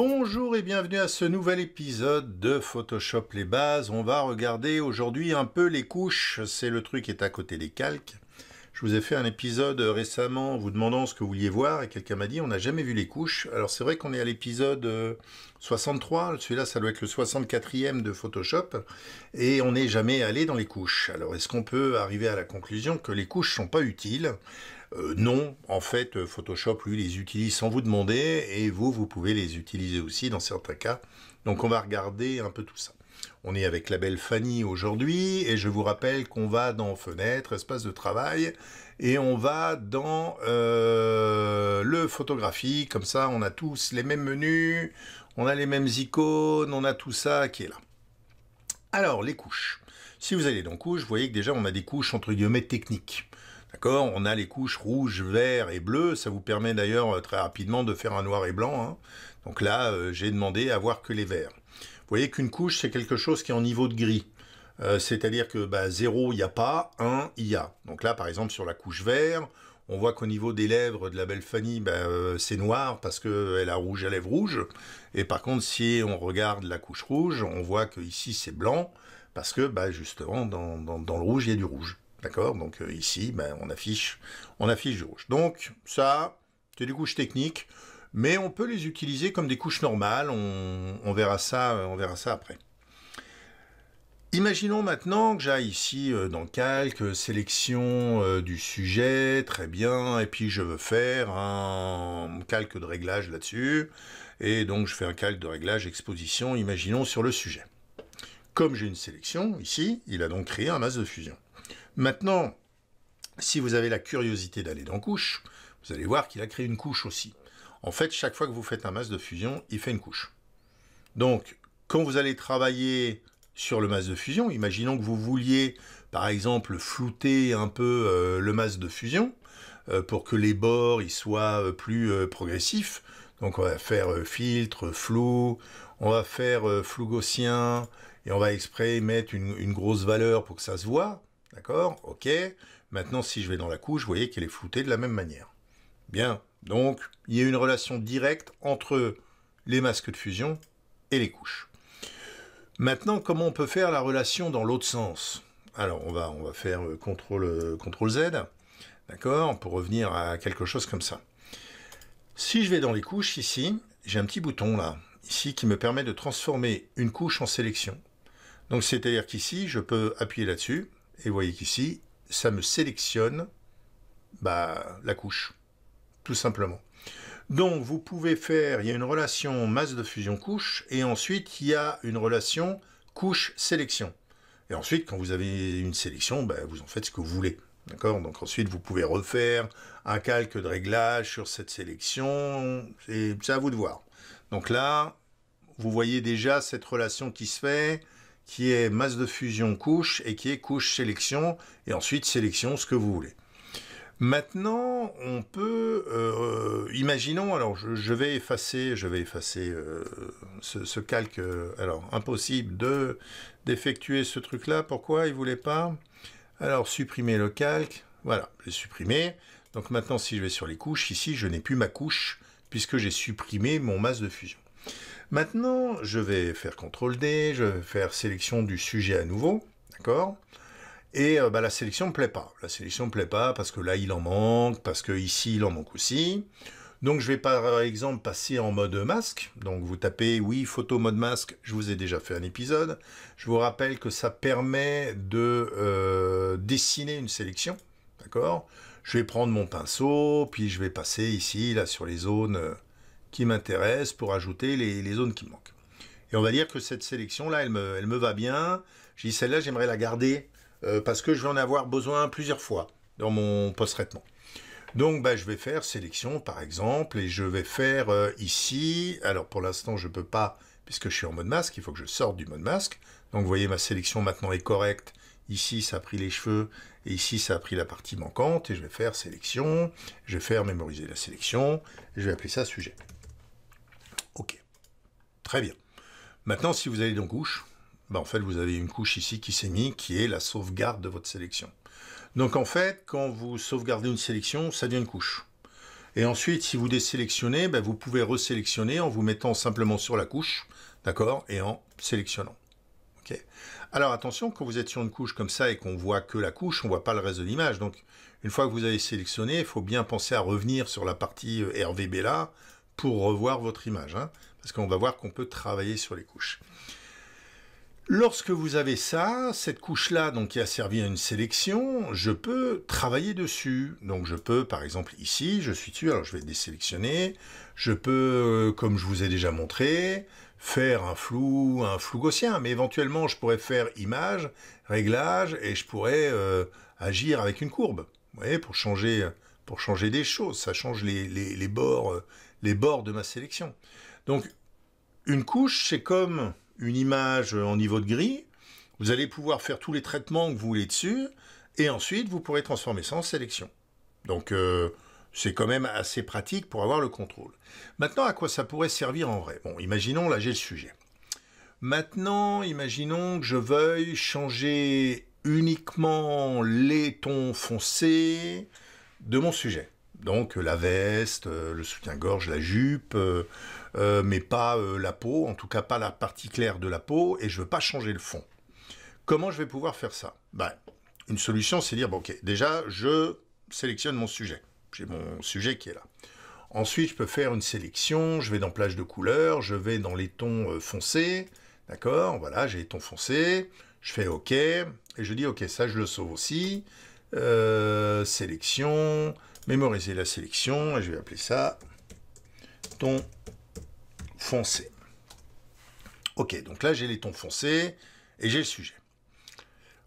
Bonjour et bienvenue à ce nouvel épisode de Photoshop les bases. On va regarder aujourd'hui un peu les couches, c'est le truc qui est à côté des calques. Je vous ai fait un épisode récemment vous demandant ce que vous vouliez voir et quelqu'un m'a dit on n'a jamais vu les couches. Alors c'est vrai qu'on est à l'épisode 63, euh, celui-là ça doit être le 64e de Photoshop et on n'est jamais allé dans les couches. Alors est-ce qu'on peut arriver à la conclusion que les couches sont pas utiles euh, non, en fait, euh, Photoshop, lui, les utilise sans vous demander, et vous, vous pouvez les utiliser aussi dans certains cas. Donc on va regarder un peu tout ça. On est avec la belle Fanny aujourd'hui, et je vous rappelle qu'on va dans Fenêtre, Espace de travail, et on va dans euh, le photographie, comme ça on a tous les mêmes menus, on a les mêmes icônes, on a tout ça qui est là. Alors, les couches. Si vous allez dans couches, vous voyez que déjà on a des couches entre guillemets techniques. D'accord On a les couches rouge, vert et bleu. Ça vous permet d'ailleurs euh, très rapidement de faire un noir et blanc. Hein. Donc là, euh, j'ai demandé à voir que les verts. Vous voyez qu'une couche, c'est quelque chose qui est en niveau de gris. Euh, c'est-à-dire que 0, bah, il n'y a pas, 1, il y a. Donc là, par exemple, sur la couche vert, on voit qu'au niveau des lèvres de la belle Fanny, bah, c'est noir parce qu'elle a rouge à lèvres rouges. Et par contre, si on regarde la couche rouge, on voit que ici c'est blanc parce que bah, justement, dans, dans le rouge, il y a du rouge. D'accord Donc euh, ici, ben, on, affiche, on du rouge. Donc ça, c'est des couches techniques, mais on peut les utiliser comme des couches normales, on, verra, ça, euh, on verra ça après. Imaginons maintenant que j'aille ici euh, dans Calque, sélection du sujet, très bien, et puis je veux faire un calque de réglage là-dessus, et donc je fais un calque de réglage exposition, imaginons, sur le sujet. Comme j'ai une sélection, ici, il a donc créé un masque de fusion. Maintenant, si vous avez la curiosité d'aller dans couche, vous allez voir qu'il a créé une couche aussi. En fait, chaque fois que vous faites un masque de fusion, il fait une couche. Donc, quand vous allez travailler sur le masque de fusion, imaginons que vous vouliez, par exemple, flouter un peu euh, le masque de fusion euh, pour que les bords soient euh, plus progressifs. Donc, on va faire filtre, flou, on va faire flou gaussien et on va exprès mettre une, une grosse valeur pour que ça se voit. D'accord Ok. Maintenant, si je vais dans la couche, vous voyez qu'elle est floutée de la même manière. Bien. Donc, il y a une relation directe entre les masques de fusion et les couches. Maintenant, comment on peut faire la relation dans l'autre sens Alors, on va, on va faire euh, CTRL euh, Z, d'accord Pour revenir à quelque chose comme ça. Si je vais dans les couches, ici, j'ai un petit bouton, là, ici, qui me permet de transformer une couche en sélection. Donc, c'est-à-dire qu'ici, je peux appuyer là-dessus, et voyez qu'ici, ça me sélectionne bah, la couche, tout simplement. Donc vous pouvez faire, il y a une relation masse de fusion couche, et ensuite il y a une relation couche sélection. Et ensuite, quand vous avez une sélection, bah, vous en faites ce que vous voulez. D'accord Donc ensuite, vous pouvez refaire un calque de réglage sur cette sélection, et c'est à vous de voir. Donc là, vous voyez déjà cette relation qui se fait, qui est masse de fusion couche et qui est couche sélection, et ensuite sélection ce que vous voulez. Maintenant, on peut, euh, imaginons, alors je, vais effacer, je vais effacer euh, ce, calque, euh, alors impossible de d'effectuer ce truc-là, pourquoi il ne voulait pas Alors supprimer le calque, voilà, j'ai supprimé, donc maintenant si je vais sur les couches, ici je n'ai plus ma couche, puisque j'ai supprimé mon masse de fusion. Maintenant, je vais faire CTRL D, je vais faire sélection du sujet à nouveau, d'accord Et euh, bah, la sélection ne me plaît pas. La sélection ne me plaît pas parce que là, il en manque, parce que ici, il en manque aussi. Donc, je vais par exemple passer en mode masque. Donc, vous tapez « Oui, photo mode masque », je vous ai déjà fait un épisode. Je vous rappelle que ça permet de euh, dessiner une sélection, d'accord Je vais prendre mon pinceau, puis je vais passer ici, là, sur les zones euh, qui m'intéresse pour ajouter les, zones qui manquent. Et on va dire que cette sélection-là, elle me, elle me va bien. J'ai dit, celle-là, j'aimerais la garder euh, parce que je vais en avoir besoin plusieurs fois dans mon post-traitement. Donc bah, je vais faire sélection par exemple et je vais faire euh, ici, alors pour l'instant je ne peux pas puisque je suis en mode masque, il faut que je sorte du mode masque. Donc vous voyez ma sélection maintenant est correcte, ici ça a pris les cheveux et ici ça a pris la partie manquante et je vais faire sélection, je vais faire mémoriser la sélection je vais appeler ça sujet. OK. Très bien. Maintenant, si vous allez dans couche, ben, en fait, vous avez une couche ici qui s'est mise, qui est la sauvegarde de votre sélection. Donc en fait, quand vous sauvegardez une sélection, ça devient une couche. Et ensuite, si vous désélectionnez, ben, vous pouvez resélectionner en vous mettant simplement sur la couche, d'accord, et en sélectionnant. Alors attention, quand vous êtes sur une couche comme ça et qu'on voit que la couche, on ne voit pas le reste de l'image. Donc une fois que vous avez sélectionné, il faut bien penser à revenir sur la partie euh, RVB là pour revoir votre image, hein, parce qu'on va voir qu'on peut travailler sur les couches. Lorsque vous avez ça, cette couche-là donc qui a servi à une sélection, je peux travailler dessus. Donc je peux, par exemple ici, je suis dessus, alors je vais désélectionner, je peux, euh, comme je vous ai déjà montré, faire un flou, un flou gaussien, mais éventuellement je pourrais faire image, réglage, et je pourrais euh, agir avec une courbe, vous voyez, pour changer, pour changer des choses, ça change les, les bords, euh, les bords de ma sélection. Donc, une couche, c'est comme une image en niveau de gris. Vous allez pouvoir faire tous les traitements que vous voulez dessus, et ensuite, vous pourrez transformer ça en sélection. Donc, euh, c'est quand même assez pratique pour avoir le contrôle. Maintenant, à quoi ça pourrait servir en vrai Bon, imaginons, là j'ai le sujet. Maintenant, imaginons que je veuille changer uniquement les tons foncés de mon sujet. Donc euh, la veste, euh, le soutien-gorge, la jupe, euh, mais pas la peau, en tout cas pas la partie claire de la peau, et je veux pas changer le fond. Comment je vais pouvoir faire ça ben, Une solution, c'est dire, bon, ok, déjà, je sélectionne mon sujet. J'ai mon sujet qui est là. Ensuite, je peux faire une sélection, je vais dans plage de couleurs, je vais dans les tons foncés, d'accord Voilà, j'ai les tons foncés, je fais OK, et je dis, OK, ça, je le sauve aussi. sélection, mémoriser la sélection, et je vais appeler ça ton foncé. Ok, donc là j'ai les tons foncés et j'ai le sujet.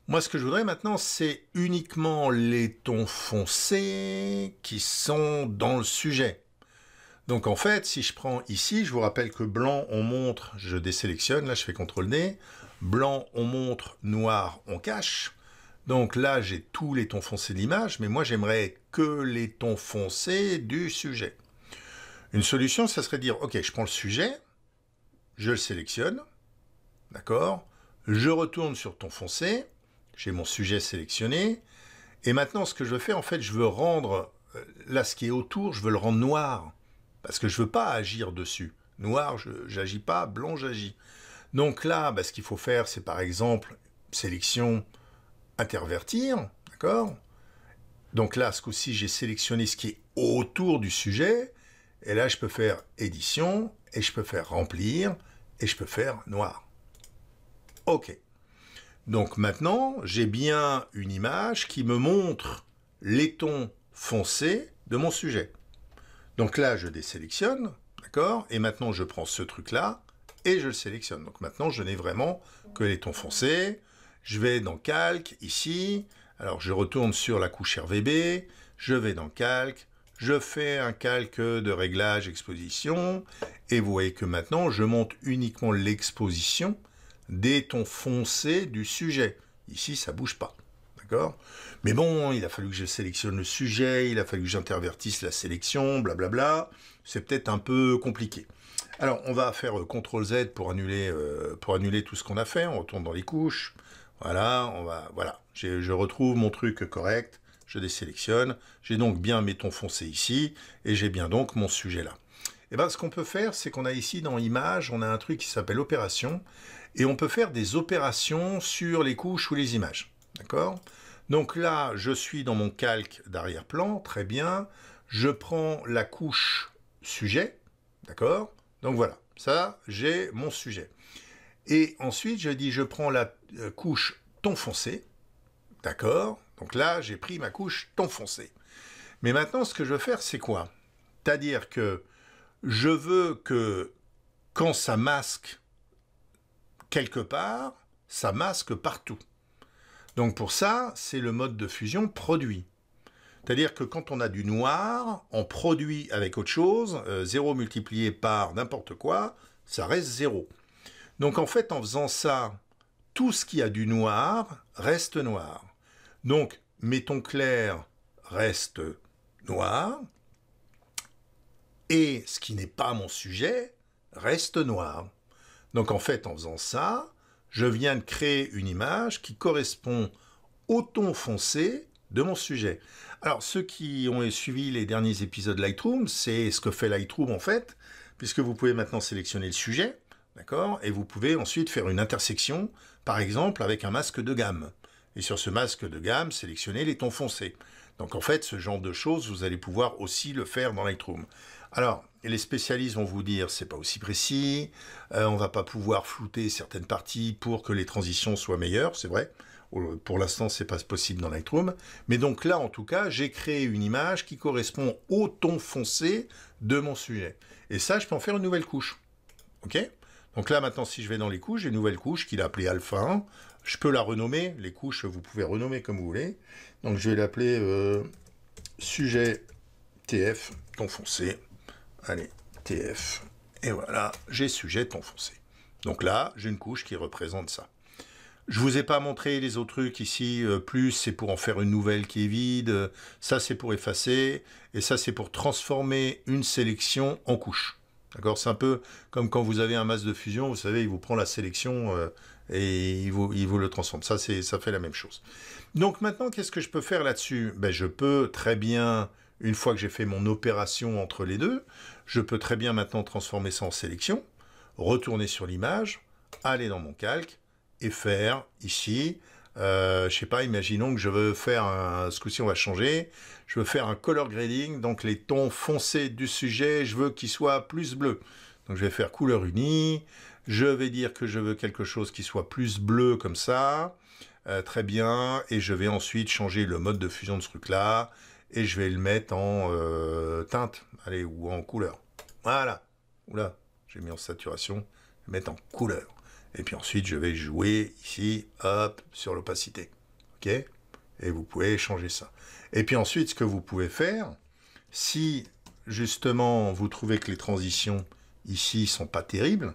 Moi, ce que je voudrais maintenant, c'est uniquement les tons foncés qui sont dans le sujet. Donc en fait, si je prends ici, je vous rappelle que blanc, on montre, je désélectionne, là je fais CTRL-D, blanc, on montre, noir, on cache. Donc là, j'ai tous les tons foncés de l'image, mais moi j'aimerais que les tons foncés du sujet. Une solution, ça serait dire, ok, je prends le sujet, je le sélectionne, d'accord Je retourne sur ton foncé, j'ai mon sujet sélectionné, et maintenant ce que je veux faire, en fait, je veux rendre, euh, là ce qui est autour, je veux le rendre noir, parce que je veux pas agir dessus. Noir, je n'agis pas, blanc, j'agis. Donc là, bah, ce qu'il faut faire, c'est par exemple, sélection, intervertir, d'accord donc là, ce coup-ci, j'ai sélectionné ce qui est autour du sujet. Et là, je peux faire édition, et je peux faire remplir, et je peux faire noir. OK. Donc maintenant, j'ai bien une image qui me montre les tons foncés de mon sujet. Donc là, je désélectionne, d'accord Et maintenant, je prends ce truc-là et je le sélectionne. Donc maintenant, je n'ai vraiment que les tons foncés. Je vais dans Calque, ici, alors je retourne sur la couche RVB, je vais dans Calque, je fais un calque de réglage exposition, et vous voyez que maintenant je monte uniquement l'exposition des tons foncés du sujet. Ici, ça bouge pas. d'accord Mais bon, il a fallu que je sélectionne le sujet, il a fallu que j'intervertisse la sélection, blablabla. C'est peut-être un peu compliqué. Alors, on va faire euh, CTRL Z pour annuler, euh, pour annuler tout ce qu'on a fait. On retourne dans les couches. Voilà, on va, voilà. Je retrouve mon truc correct, je désélectionne, j'ai donc bien mes tons foncés ici, et j'ai bien donc mon sujet là. Et eh bien ce qu'on peut faire, c'est qu'on a ici dans Images, on a un truc qui s'appelle Opération, et on peut faire des opérations sur les couches ou les images. D'accord Donc là, je suis dans mon calque d'arrière-plan, très bien. Je prends la couche sujet, d'accord Donc voilà, ça, j'ai mon sujet. Et ensuite, je dis, je prends la euh, couche ton foncé, D'accord Donc là, j'ai pris ma couche ton foncé. Mais maintenant, ce que je veux faire, c'est quoi C'est-à-dire que je veux que quand ça masque quelque part, ça masque partout. Donc pour ça, c'est le mode de fusion produit. C'est-à-dire que quand on a du noir, on produit avec autre chose, 0 euh, multiplié par n'importe quoi, ça reste 0. Donc en fait, en faisant ça, tout ce qui a du noir reste noir. Donc, tons clair reste noir, et ce qui n'est pas mon sujet reste noir. Donc en fait, en faisant ça, je viens de créer une image qui correspond au ton foncé de mon sujet. Alors ceux qui ont suivi les derniers épisodes Lightroom, c'est ce que fait Lightroom en fait, puisque vous pouvez maintenant sélectionner le sujet, d'accord, et vous pouvez ensuite faire une intersection, par exemple avec un masque de gamme. Et sur ce masque de gamme, sélectionnez les tons foncés. Donc en fait, ce genre de choses, vous allez pouvoir aussi le faire dans Lightroom. Alors, les spécialistes vont vous dire, c'est pas aussi précis, euh, on va pas pouvoir flouter certaines parties pour que les transitions soient meilleures, c'est vrai. Pour l'instant, c'est pas possible dans Lightroom. Mais donc là, en tout cas, j'ai créé une image qui correspond au ton foncé de mon sujet. Et ça, je peux en faire une nouvelle couche. OK donc là, maintenant, si je vais dans les couches, j'ai une nouvelle couche qu'il a appelée alpha 1. Je peux la renommer, les couches, vous pouvez renommer comme vous voulez. Donc je vais l'appeler euh, sujet TF, ton foncé. Allez, TF. Et voilà, j'ai sujet ton foncé. Donc là, j'ai une couche qui représente ça. Je ne vous ai pas montré les autres trucs ici. Euh, plus, c'est pour en faire une nouvelle qui est vide. Ça, c'est pour effacer. Et ça, c'est pour transformer une sélection en couche. D'accord C'est un peu comme quand vous avez un masque de fusion. Vous savez, il vous prend la sélection euh, et il vous, le transforme. Ça, ça fait la même chose. Donc maintenant, qu'est-ce que je peux faire là-dessus ben, Je peux très bien, une fois que j'ai fait mon opération entre les deux, je peux très bien maintenant transformer ça en sélection, retourner sur l'image, aller dans mon calque et faire ici, je euh, je sais pas, imaginons que je veux faire un, ce coup-ci on va changer, je veux faire un color grading, donc les tons foncés du sujet, je veux qu'ils soient plus bleus je vais faire couleur unie, je vais dire que je veux quelque chose qui soit plus bleu comme ça, euh, très bien, et je vais ensuite changer le mode de fusion de ce truc-là, et je vais le mettre en euh, teinte, allez, ou en couleur. Voilà, oula, j'ai mis en saturation, je vais mettre en couleur. Et puis ensuite, je vais jouer ici, hop, sur l'opacité. OK Et vous pouvez changer ça. Et puis ensuite, ce que vous pouvez faire, si justement vous trouvez que les transitions ici sont pas terribles.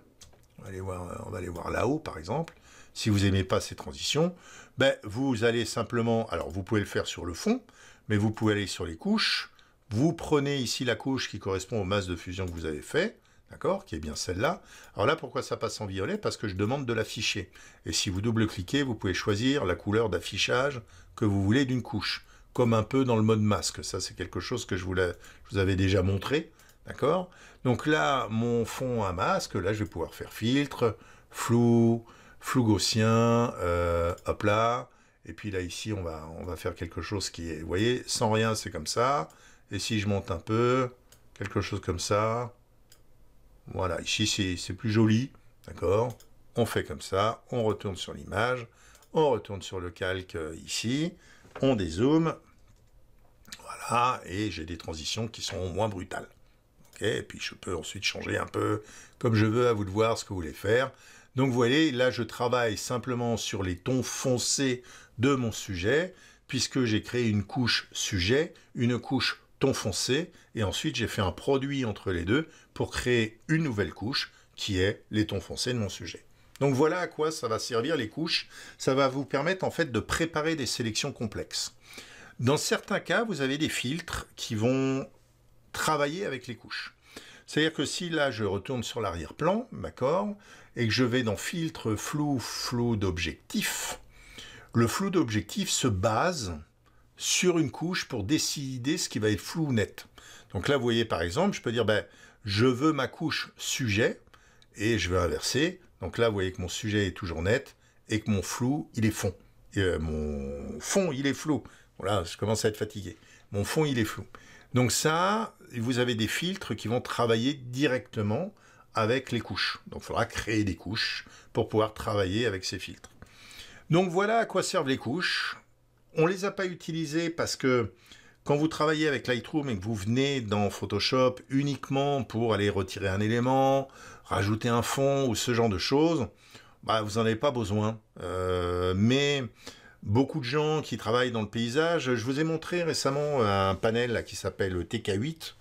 On va aller voir, on va aller voir là-haut, par exemple. Si vous n'aimez pas ces transitions, ben, vous allez simplement, alors vous pouvez le faire sur le fond, mais vous pouvez aller sur les couches. Vous prenez ici la couche qui correspond aux masses de fusion que vous avez fait, d'accord, qui est bien celle-là. Alors là, pourquoi ça passe en violet Parce que je demande de l'afficher. Et si vous double-cliquez, vous pouvez choisir la couleur d'affichage que vous voulez d'une couche, comme un peu dans le mode masque. Ça, c'est quelque chose que je vous, je vous avais déjà montré. D'accord Donc là, mon fond à masque, là, je vais pouvoir faire filtre, flou, flou gaussien, euh, hop là. Et puis là, ici, on va, on va faire quelque chose qui est, vous voyez, sans rien, c'est comme ça. Et si je monte un peu, quelque chose comme ça. Voilà, ici, c'est plus joli. D'accord On fait comme ça, on retourne sur l'image, on retourne sur le calque euh, ici, on dézoome. Voilà, et j'ai des transitions qui sont moins brutales et puis je peux ensuite changer un peu comme je veux, à vous de voir ce que vous voulez faire. Donc vous voyez, là je travaille simplement sur les tons foncés de mon sujet, puisque j'ai créé une couche sujet, une couche ton foncé, et ensuite j'ai fait un produit entre les deux pour créer une nouvelle couche qui est les tons foncés de mon sujet. Donc voilà à quoi ça va servir les couches. Ça va vous permettre en fait de préparer des sélections complexes. Dans certains cas, vous avez des filtres qui vont travailler avec les couches. C'est-à-dire que si là je retourne sur l'arrière-plan, d'accord, et que je vais dans filtre flou, flou d'objectif, le flou d'objectif se base sur une couche pour décider ce qui va être flou ou net. Donc là, vous voyez par exemple, je peux dire, ben, je veux ma couche sujet, et je veux inverser. Donc là, vous voyez que mon sujet est toujours net, et que mon flou, il est fond. Et, euh, mon fond, il est flou. Voilà, je commence à être fatigué. Mon fond, il est flou. Donc ça, vous avez des filtres qui vont travailler directement avec les couches. Donc il faudra créer des couches pour pouvoir travailler avec ces filtres. Donc voilà à quoi servent les couches. On ne les a pas utilisées parce que quand vous travaillez avec Lightroom et que vous venez dans Photoshop uniquement pour aller retirer un élément, rajouter un fond ou ce genre de choses, bah, vous n'en avez pas besoin. Euh, mais beaucoup de gens qui travaillent dans le paysage. Je vous ai montré récemment un panel qui s'appelle TK8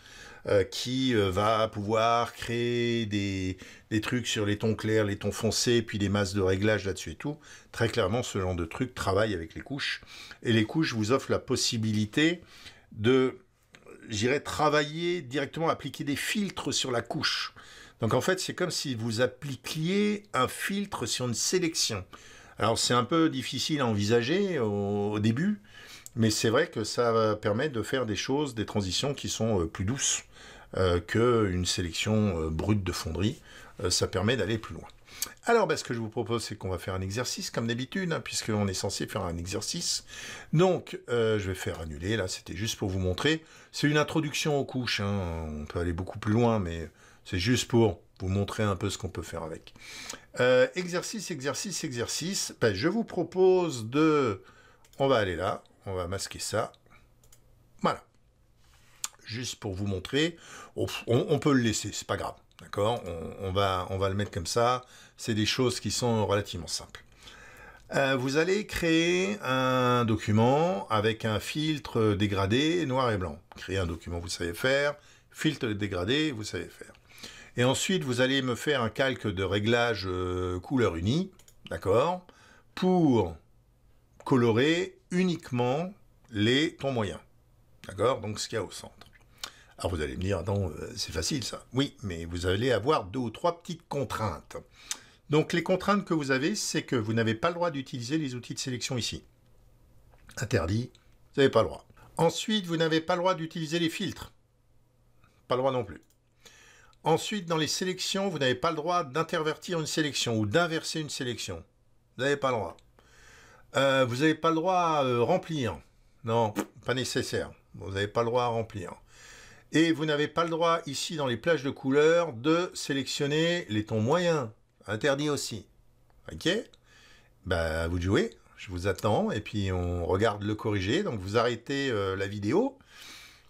euh, qui euh, va pouvoir créer des, trucs sur les tons clairs, les tons foncés, puis des masses de réglages là-dessus et tout. Très clairement, ce genre de truc travaille avec les couches. Et les couches vous offrent la possibilité de, j'irai travailler directement, appliquer des filtres sur la couche. Donc en fait, c'est comme si vous appliquiez un filtre sur une sélection. Alors c'est un peu difficile à envisager au, début, mais c'est vrai que ça permet de faire des choses, des transitions qui sont euh, plus douces euh, que qu'une sélection euh, brute de fonderie. ça permet d'aller plus loin. Alors, ben, ce que je vous propose, c'est qu'on va faire un exercice, comme d'habitude, hein, puisque on est censé faire un exercice. Donc, je vais faire annuler, là, c'était juste pour vous montrer. C'est une introduction aux couches, hein, on peut aller beaucoup plus loin, mais c'est juste pour vous montrer un peu ce qu'on peut faire avec. Euh, exercice, exercice, exercice. Ben, je vous propose de... On va aller là, on va masquer ça. Voilà. Juste pour vous montrer. on, peut le laisser, c'est pas grave. D'accord on, va, on va le mettre comme ça. C'est des choses qui sont relativement simples. Euh, vous allez créer un document avec un filtre dégradé noir et blanc. Créer un document, vous savez faire. Filtre dégradé, vous savez faire. Et ensuite, vous allez me faire un calque de réglage euh, couleur unie, d'accord, pour colorer uniquement les tons moyens, d'accord, donc ce qu'il y a au centre. Alors vous allez me dire, attends, euh, c'est facile ça. Oui, mais vous allez avoir deux ou trois petites contraintes. Donc les contraintes que vous avez, c'est que vous n'avez pas le droit d'utiliser les outils de sélection ici. Interdit, vous n'avez pas le droit. Ensuite, vous n'avez pas le droit d'utiliser les filtres. Pas le droit non plus. Ensuite, dans les sélections, vous n'avez pas le droit d'intervertir une sélection ou d'inverser une sélection. Vous n'avez pas le droit. Euh, vous n'avez pas le droit à euh, remplir. Non, pas nécessaire. Vous n'avez pas le droit à remplir. Et vous n'avez pas le droit, ici, dans les plages de couleurs, de sélectionner les tons moyens. Interdit aussi. Ok Bah, vous jouez. Je vous attends. Et puis, on regarde le corriger. Donc, vous arrêtez euh, la vidéo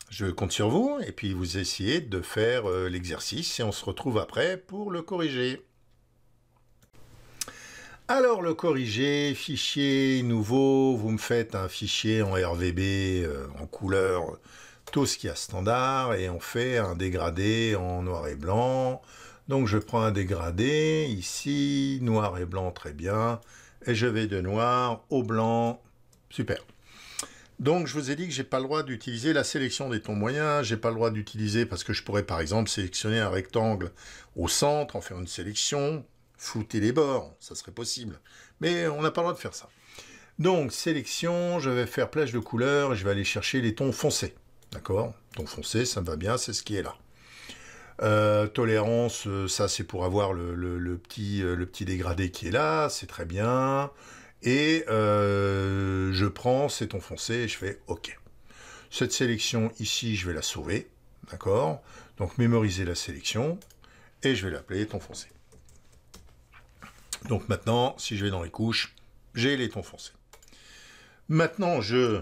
je compte sur vous et puis vous essayez de faire euh, l'exercice et on se retrouve après pour le corriger. Alors le corriger, fichier nouveau, vous me faites un fichier en RVB, euh, en couleur, tout ce qu'il y a standard, et on fait un dégradé en noir et blanc. Donc je prends un dégradé, ici, noir et blanc, très bien, et je vais de noir au blanc, super. Donc, je vous ai dit que j'ai pas le droit d'utiliser la sélection des tons moyens, j'ai pas le droit d'utiliser parce que je pourrais par exemple sélectionner un rectangle au centre, en faire une sélection, flouter les bords, ça serait possible. Mais on n'a pas le droit de faire ça. Donc, sélection, je vais faire plage de couleur, je vais aller chercher les tons foncés. D'accord Ton foncé, ça me va bien, c'est ce qui est là. Euh, tolérance, euh, ça c'est pour avoir euh, le petit dégradé qui est là, c'est très bien. Et euh, je prends ces tons foncés et je fais OK. Cette sélection ici, je vais la sauver. D'accord Donc mémoriser la sélection et je vais l'appeler ton foncé. Donc maintenant, si je vais dans les couches, j'ai les tons foncés. Maintenant, je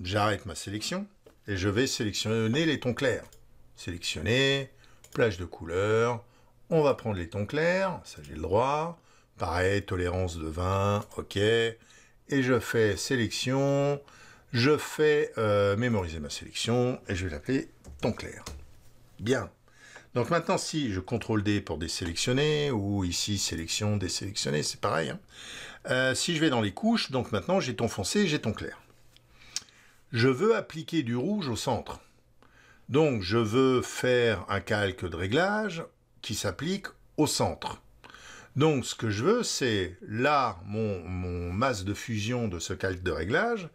j'arrête ma sélection et je vais sélectionner les tons clairs. Sélectionner, plage de couleurs. on va prendre les tons clairs, ça j'ai le droit. Pareil, tolérance de 20, ok. Et je fais sélection, je fais euh, mémoriser ma sélection, et je vais l'appeler ton clair. Bien. Donc maintenant, si je contrôle D pour désélectionner, ou ici sélection, désélectionner, c'est pareil. Hein. Euh, si je vais dans les couches, donc maintenant j'ai ton foncé, j'ai ton clair. Je veux appliquer du rouge au centre. Donc je veux faire un calque de réglage qui s'applique au centre. Donc ce que je veux, c'est là, mon, mon masse de fusion de ce calque de réglage,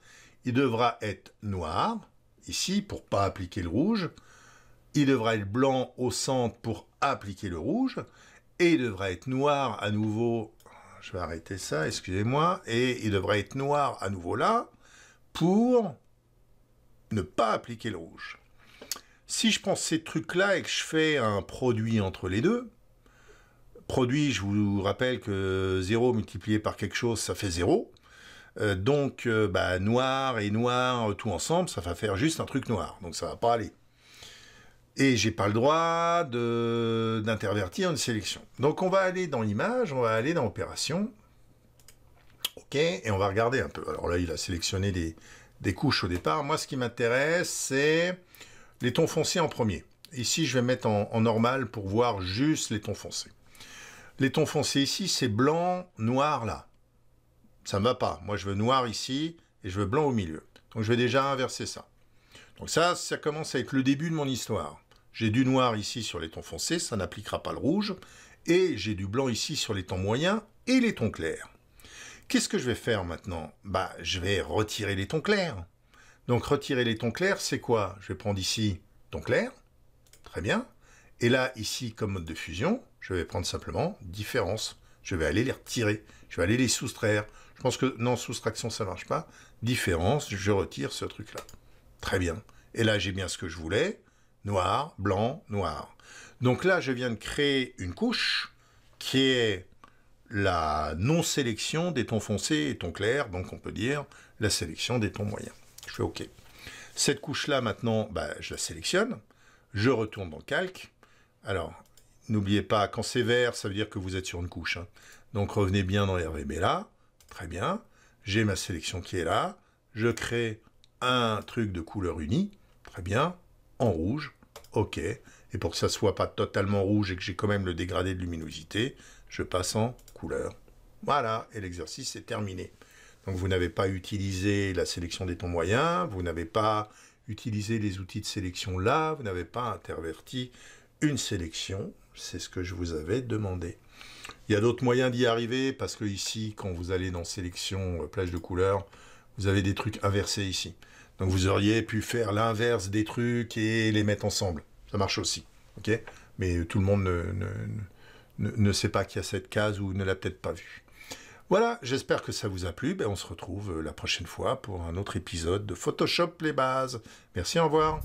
il devra être noir, ici, pour pas appliquer le rouge, il devra être blanc au centre pour appliquer le rouge, et il devra être noir à nouveau, je vais arrêter ça, excusez-moi, et il devra être noir à nouveau là, pour ne pas appliquer le rouge. Si je prends ces trucs-là et que je fais un produit entre les deux, produit, je vous rappelle que 0 multiplié par quelque chose, ça fait 0. Euh, donc, euh, bah, noir et noir, tout ensemble, ça va faire juste un truc noir. Donc, ça ne va pas aller. Et j'ai pas le droit d'intervertir une sélection. Donc, on va aller dans l'image, on va aller dans opération. OK, et on va regarder un peu. Alors là, il a sélectionné des, couches au départ. Moi, ce qui m'intéresse, c'est les tons foncés en premier. Ici, je vais mettre en normal pour voir juste les tons foncés. Les tons foncés ici, c'est blanc, noir là. Ça ne va pas. Moi, je veux noir ici et je veux blanc au milieu. Donc, je vais déjà inverser ça. Donc ça, ça commence avec le début de mon histoire. J'ai du noir ici sur les tons foncés, ça n'appliquera pas le rouge. Et j'ai du blanc ici sur les tons moyens et les tons clairs. Qu'est-ce que je vais faire maintenant Bah, je vais retirer les tons clairs. Donc retirer les tons clairs, c'est quoi Je vais prendre ici ton clair, très bien. Et là, ici, comme mode de fusion, je vais prendre simplement différence. Je vais aller les retirer. Je vais aller les soustraire. Je pense que non, soustraction, ça marche pas. Différence, je retire ce truc-là. Très bien. Et là, j'ai bien ce que je voulais. Noir, blanc, noir. Donc là, je viens de créer une couche qui est la non-sélection des tons foncés et tons clairs, donc on peut dire la sélection des tons moyens. Je fais OK. Cette couche-là, maintenant, bah, je la sélectionne, je retourne dans Calque. Alors, N'oubliez pas, quand c'est vert, ça veut dire que vous êtes sur une couche. Hein. Donc revenez bien dans RVB là. Très bien. J'ai ma sélection qui est là. Je crée un truc de couleur unie. Très bien. En rouge. OK. Et pour que ça ne soit pas totalement rouge et que j'ai quand même le dégradé de luminosité, je passe en couleur. Voilà, et l'exercice est terminé. Donc vous n'avez pas utilisé la sélection des tons moyens, vous n'avez pas utilisé les outils de sélection là, vous n'avez pas interverti une sélection, c'est ce que je vous avais demandé. Il y a d'autres moyens d'y arriver parce que ici, quand vous allez dans sélection euh, plage de couleurs, vous avez des trucs inversés ici. Donc vous auriez pu faire l'inverse des trucs et les mettre ensemble. Ça marche aussi. ok Mais tout le monde ne, sait pas qu'il y a cette case ou ne l'a peut-être pas vue. Voilà, j'espère que ça vous a plu. Ben, on se retrouve euh, la prochaine fois pour un autre épisode de Photoshop les bases. Merci, au revoir.